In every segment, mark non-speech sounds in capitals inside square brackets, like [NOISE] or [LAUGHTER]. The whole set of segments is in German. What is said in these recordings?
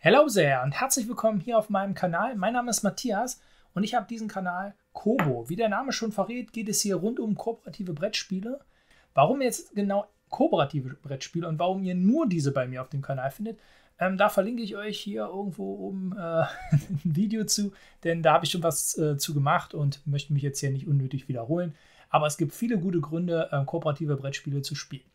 Hello sehr und herzlich willkommen hier auf meinem Kanal. Mein Name ist Matthias und ich habe diesen Kanal Kobo. Wie der Name schon verrät, geht es hier rund um kooperative Brettspiele. Warum jetzt genau kooperative Brettspiele und warum ihr nur diese bei mir auf dem Kanal findet, ähm, da verlinke ich euch hier irgendwo oben äh, [LAUGHS] ein Video zu, denn da habe ich schon was äh, zu gemacht und möchte mich jetzt hier nicht unnötig wiederholen. Aber es gibt viele gute Gründe, äh, kooperative Brettspiele zu spielen.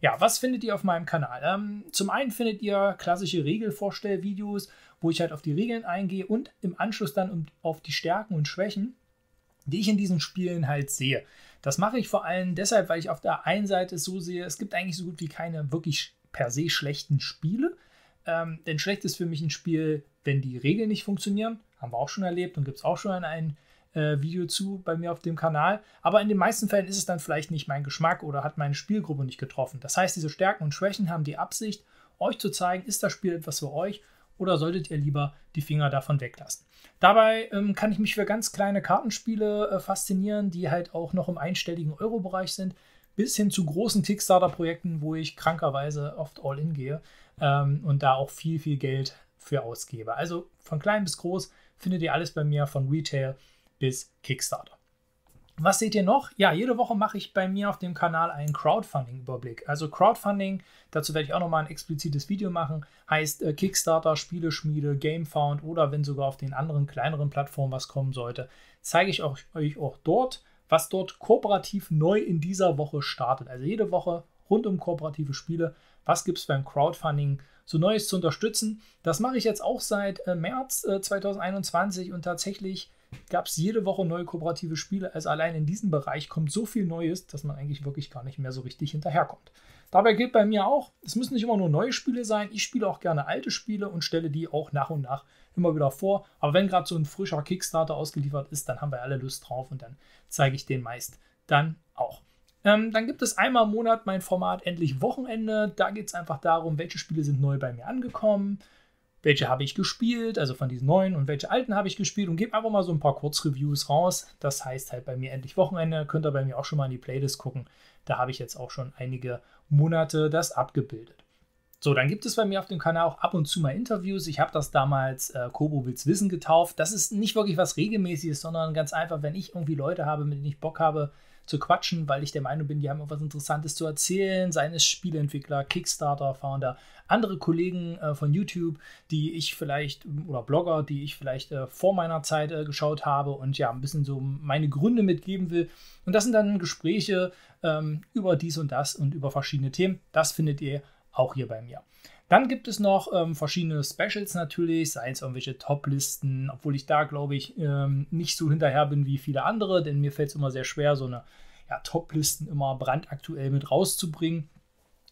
Ja, was findet ihr auf meinem Kanal? Ähm, zum einen findet ihr klassische Regelvorstellvideos, wo ich halt auf die Regeln eingehe und im Anschluss dann um, auf die Stärken und Schwächen, die ich in diesen Spielen halt sehe. Das mache ich vor allem deshalb, weil ich auf der einen Seite es so sehe, es gibt eigentlich so gut wie keine wirklich per se schlechten Spiele. Ähm, denn schlecht ist für mich ein Spiel, wenn die Regeln nicht funktionieren. Haben wir auch schon erlebt und gibt es auch schon in einem äh, Video zu bei mir auf dem Kanal. Aber in den meisten Fällen ist es dann vielleicht nicht mein Geschmack oder hat meine Spielgruppe nicht getroffen. Das heißt, diese Stärken und Schwächen haben die Absicht, euch zu zeigen, ist das Spiel etwas für euch oder solltet ihr lieber die Finger davon weglassen. Dabei ähm, kann ich mich für ganz kleine Kartenspiele äh, faszinieren, die halt auch noch im einstelligen Euro-Bereich sind, bis hin zu großen Kickstarter-Projekten, wo ich krankerweise oft all in gehe ähm, und da auch viel, viel Geld für ausgebe. Also von klein bis groß findet ihr alles bei mir von Retail bis Kickstarter. Was seht ihr noch? Ja, jede Woche mache ich bei mir auf dem Kanal einen Crowdfunding-Überblick. Also Crowdfunding, dazu werde ich auch nochmal ein explizites Video machen, heißt äh, Kickstarter, Spieleschmiede, Gamefound oder wenn sogar auf den anderen kleineren Plattformen was kommen sollte, zeige ich auch, euch auch dort, was dort kooperativ neu in dieser Woche startet. Also jede Woche rund um kooperative Spiele. Was gibt es beim Crowdfunding so Neues zu unterstützen? Das mache ich jetzt auch seit äh, März äh, 2021 und tatsächlich gab es jede Woche neue kooperative Spiele. Also allein in diesem Bereich kommt so viel Neues, dass man eigentlich wirklich gar nicht mehr so richtig hinterherkommt. Dabei gilt bei mir auch, es müssen nicht immer nur neue Spiele sein. Ich spiele auch gerne alte Spiele und stelle die auch nach und nach immer wieder vor. Aber wenn gerade so ein frischer Kickstarter ausgeliefert ist, dann haben wir alle Lust drauf und dann zeige ich den meist dann auch. Ähm, dann gibt es einmal im Monat mein Format Endlich Wochenende. Da geht es einfach darum, welche Spiele sind neu bei mir angekommen welche habe ich gespielt, also von diesen neuen und welche alten habe ich gespielt und gebe einfach mal so ein paar Kurzreviews raus. Das heißt halt bei mir endlich Wochenende, könnt ihr bei mir auch schon mal in die Playlist gucken. Da habe ich jetzt auch schon einige Monate das abgebildet. So, dann gibt es bei mir auf dem Kanal auch ab und zu mal Interviews. Ich habe das damals äh, Kobo Wills Wissen getauft. Das ist nicht wirklich was Regelmäßiges, sondern ganz einfach, wenn ich irgendwie Leute habe, mit denen ich Bock habe, zu quatschen, weil ich der Meinung bin, die haben etwas Interessantes zu erzählen, seines Spielentwickler, Kickstarter, Founder, andere Kollegen äh, von YouTube, die ich vielleicht, mm, oder Blogger, die ich vielleicht äh, vor meiner Zeit äh, geschaut habe und ja, ein bisschen so meine Gründe mitgeben will. Und das sind dann Gespräche ähm, über dies und das und über verschiedene Themen. Das findet ihr auch hier bei mir. Dann gibt es noch ähm, verschiedene Specials natürlich, sei es irgendwelche Top-Listen, obwohl ich da, glaube ich, ähm, nicht so hinterher bin wie viele andere, denn mir fällt es immer sehr schwer, so eine ja, Top-Listen immer brandaktuell mit rauszubringen.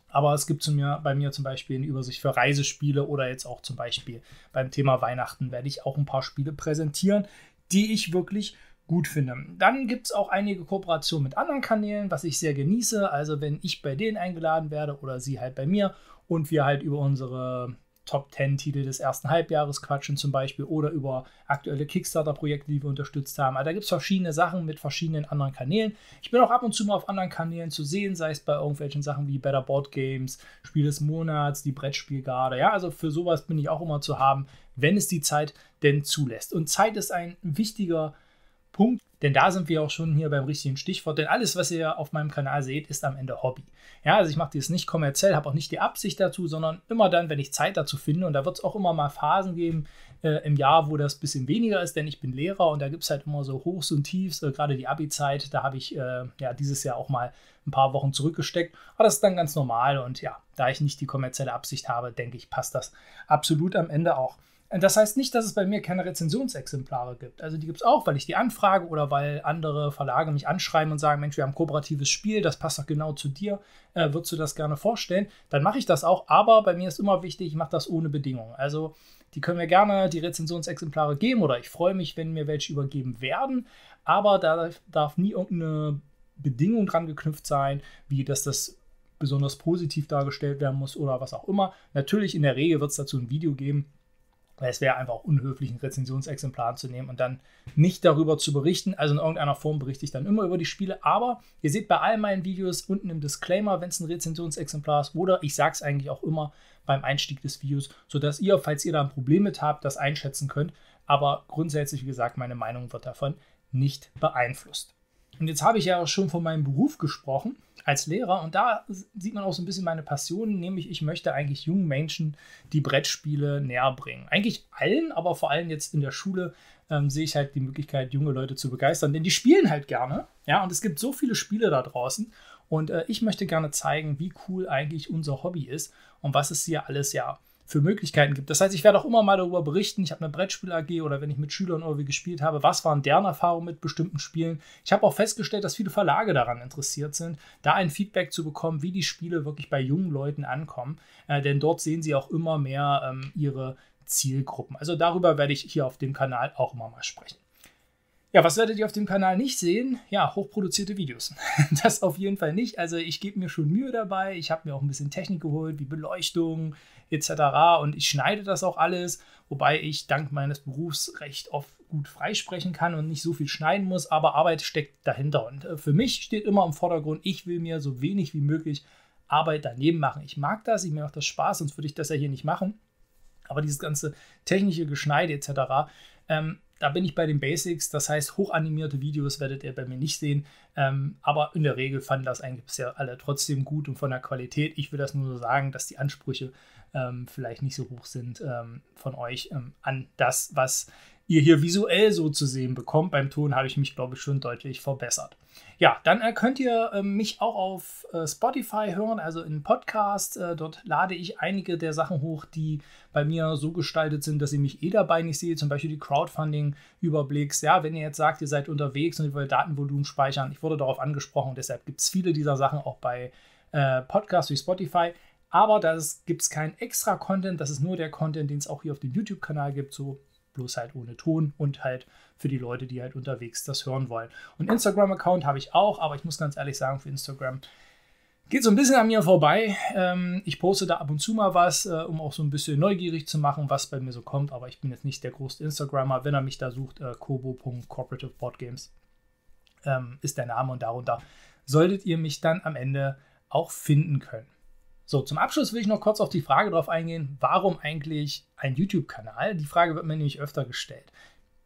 Aber es gibt zu mir, bei mir zum Beispiel eine Übersicht für Reisespiele oder jetzt auch zum Beispiel beim Thema Weihnachten werde ich auch ein paar Spiele präsentieren, die ich wirklich gut finde. Dann gibt es auch einige Kooperationen mit anderen Kanälen, was ich sehr genieße. Also wenn ich bei denen eingeladen werde oder sie halt bei mir und wir halt über unsere Top 10 Titel des ersten Halbjahres quatschen zum Beispiel oder über aktuelle Kickstarter-Projekte, die wir unterstützt haben. Also da gibt es verschiedene Sachen mit verschiedenen anderen Kanälen. Ich bin auch ab und zu mal auf anderen Kanälen zu sehen, sei es bei irgendwelchen Sachen wie Better Board Games, Spiel des Monats, die Brettspielgarde. Ja, also für sowas bin ich auch immer zu haben, wenn es die Zeit denn zulässt. Und Zeit ist ein wichtiger Punkt. Denn da sind wir auch schon hier beim richtigen Stichwort. Denn alles, was ihr auf meinem Kanal seht, ist am Ende Hobby. Ja, also ich mache das nicht kommerziell, habe auch nicht die Absicht dazu, sondern immer dann, wenn ich Zeit dazu finde. Und da wird es auch immer mal Phasen geben äh, im Jahr, wo das ein bisschen weniger ist, denn ich bin Lehrer und da gibt es halt immer so Hochs und Tiefs. Äh, Gerade die Abi-Zeit, da habe ich äh, ja dieses Jahr auch mal ein paar Wochen zurückgesteckt. Aber das ist dann ganz normal. Und ja, da ich nicht die kommerzielle Absicht habe, denke ich, passt das absolut am Ende auch. Das heißt nicht, dass es bei mir keine Rezensionsexemplare gibt. Also die gibt es auch, weil ich die anfrage oder weil andere Verlage mich anschreiben und sagen, Mensch, wir haben ein kooperatives Spiel, das passt doch genau zu dir, äh, würdest du das gerne vorstellen? Dann mache ich das auch, aber bei mir ist immer wichtig, ich mache das ohne Bedingungen. Also die können mir gerne die Rezensionsexemplare geben oder ich freue mich, wenn mir welche übergeben werden, aber da darf nie irgendeine Bedingung dran geknüpft sein, wie dass das besonders positiv dargestellt werden muss oder was auch immer. Natürlich in der Regel wird es dazu ein Video geben, weil es wäre einfach unhöflich, ein Rezensionsexemplar zu nehmen und dann nicht darüber zu berichten. Also in irgendeiner Form berichte ich dann immer über die Spiele. Aber ihr seht bei all meinen Videos unten im Disclaimer, wenn es ein Rezensionsexemplar ist, oder ich sage es eigentlich auch immer beim Einstieg des Videos, sodass ihr, falls ihr da ein Problem mit habt, das einschätzen könnt. Aber grundsätzlich, wie gesagt, meine Meinung wird davon nicht beeinflusst. Und jetzt habe ich ja auch schon von meinem Beruf gesprochen als Lehrer und da sieht man auch so ein bisschen meine Passion, nämlich ich möchte eigentlich jungen Menschen die Brettspiele näher bringen. Eigentlich allen, aber vor allem jetzt in der Schule ähm, sehe ich halt die Möglichkeit, junge Leute zu begeistern, denn die spielen halt gerne. Ja, und es gibt so viele Spiele da draußen und äh, ich möchte gerne zeigen, wie cool eigentlich unser Hobby ist und was es hier alles ja für Möglichkeiten gibt. Das heißt, ich werde auch immer mal darüber berichten. Ich habe eine Brettspiel-AG oder wenn ich mit Schülern irgendwie gespielt habe, was waren deren Erfahrungen mit bestimmten Spielen. Ich habe auch festgestellt, dass viele Verlage daran interessiert sind, da ein Feedback zu bekommen, wie die Spiele wirklich bei jungen Leuten ankommen. Äh, denn dort sehen sie auch immer mehr ähm, ihre Zielgruppen. Also darüber werde ich hier auf dem Kanal auch immer mal sprechen. Ja, was werdet ihr auf dem Kanal nicht sehen? Ja, hochproduzierte Videos. [LAUGHS] Das auf jeden Fall nicht. Also ich gebe mir schon Mühe dabei. Ich habe mir auch ein bisschen Technik geholt, wie Beleuchtung etc. Und ich schneide das auch alles, wobei ich dank meines Berufs recht oft gut freisprechen kann und nicht so viel schneiden muss. Aber Arbeit steckt dahinter. Und äh, für mich steht immer im Vordergrund, ich will mir so wenig wie möglich Arbeit daneben machen. Ich mag das, ich macht das Spaß, sonst würde ich das ja hier nicht machen. Aber dieses ganze technische Geschneide etc da bin ich bei den Basics, das heißt, hochanimierte Videos werdet ihr bei mir nicht sehen. Ähm, aber in der Regel fanden das eigentlich bisher alle trotzdem gut und von der Qualität. Ich will das nur so sagen, dass die Ansprüche ähm, vielleicht nicht so hoch sind ähm, von euch ähm, an das, was ihr hier visuell so zu sehen bekommt. Beim Ton habe ich mich, glaube ich, schon deutlich verbessert. Ja, dann äh, könnt ihr äh, mich auch auf äh, Spotify hören, also in Podcast. Äh, dort lade ich einige der Sachen hoch, die bei mir so gestaltet sind, dass ihr mich eh dabei nicht seht. Zum Beispiel die Crowdfunding-Überblicks. Ja, wenn ihr jetzt sagt, ihr seid unterwegs und ihr wollt Datenvolumen speichern. Ich wurde darauf angesprochen, deshalb gibt es viele dieser Sachen auch bei äh, Podcasts wie Spotify. Aber da gibt es keinen extra Content, das ist nur der Content, den es auch hier auf dem YouTube-Kanal gibt, so bloß halt ohne Ton und halt für die Leute, die halt unterwegs das hören wollen. Und Instagram-Account habe ich auch, aber ich muss ganz ehrlich sagen, für Instagram geht so ein bisschen an mir vorbei. Ähm, ich poste da ab und zu mal was, äh, um auch so ein bisschen neugierig zu machen, was bei mir so kommt, aber ich bin jetzt nicht der große Instagrammer. Wenn er mich da sucht, äh, kobo.corporativeboardgames ähm, ist der Name und darunter solltet ihr mich dann am Ende auch finden können. So, zum Abschluss will ich noch kurz auf die Frage drauf eingehen, warum eigentlich ein YouTube-Kanal? Die Frage wird mir nämlich öfter gestellt.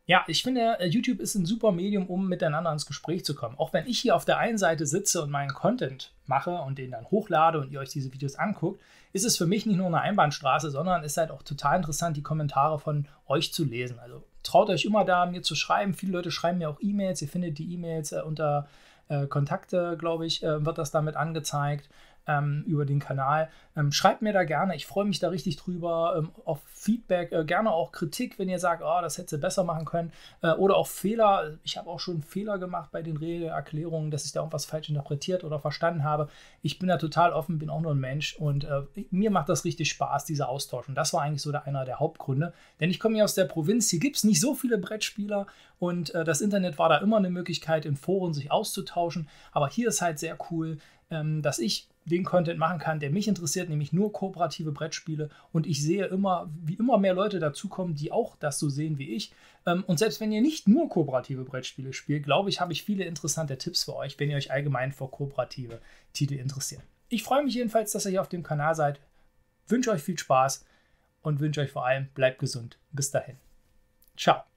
Ja, ich finde, äh, YouTube ist ein super Medium, um miteinander ins Gespräch zu kommen. Auch wenn ich hier auf der einen Seite sitze und meinen Content mache und den dann hochlade und ihr euch diese Videos anguckt, ist es für mich nicht nur eine Einbahnstraße, sondern ist halt auch total interessant, die Kommentare von euch zu lesen. Also traut euch immer da, mir zu schreiben. Viele Leute schreiben mir auch E-Mails. Ihr findet die E-Mails äh, unter äh, Kontakte, glaube ich, wird das damit angezeigt ähm, über den Kanal. Ähm, schreibt mir da gerne, ich freue mich da richtig drüber, ähm, auf Feedback, äh, gerne auch Kritik, wenn ihr sagt, oh, das hätte besser machen können äh, oder auch Fehler. Ich habe auch schon Fehler gemacht bei den Regelerklärungen, dass ich da irgendwas falsch interpretiert oder verstanden habe. Ich bin da total offen, bin auch nur ein Mensch und äh, mir macht das richtig Spaß, dieser Austausch und das war eigentlich so der, einer der Hauptgründe, denn ich komme ja aus der Provinz, hier gibt es nicht so viele Brettspieler und äh, das Internet war da immer eine Möglichkeit, in Foren sich auszutauschen, aber hier ist halt sehr cool, ähm, dass ich den Content machen kann, der mich interessiert, nämlich nur kooperative Brettspiele. Und ich sehe immer, wie immer mehr Leute dazukommen, die auch das so sehen wie ich. Ähm, und selbst wenn ihr nicht nur kooperative Brettspiele spielt, glaube ich, habe ich viele interessante Tipps für euch, wenn ihr euch allgemein für kooperative Titel interessiert. Ich freue mich jedenfalls, dass ihr hier auf dem Kanal seid. Wünsche euch viel Spaß und wünsche euch vor allem, bleibt gesund. Bis dahin. Ciao.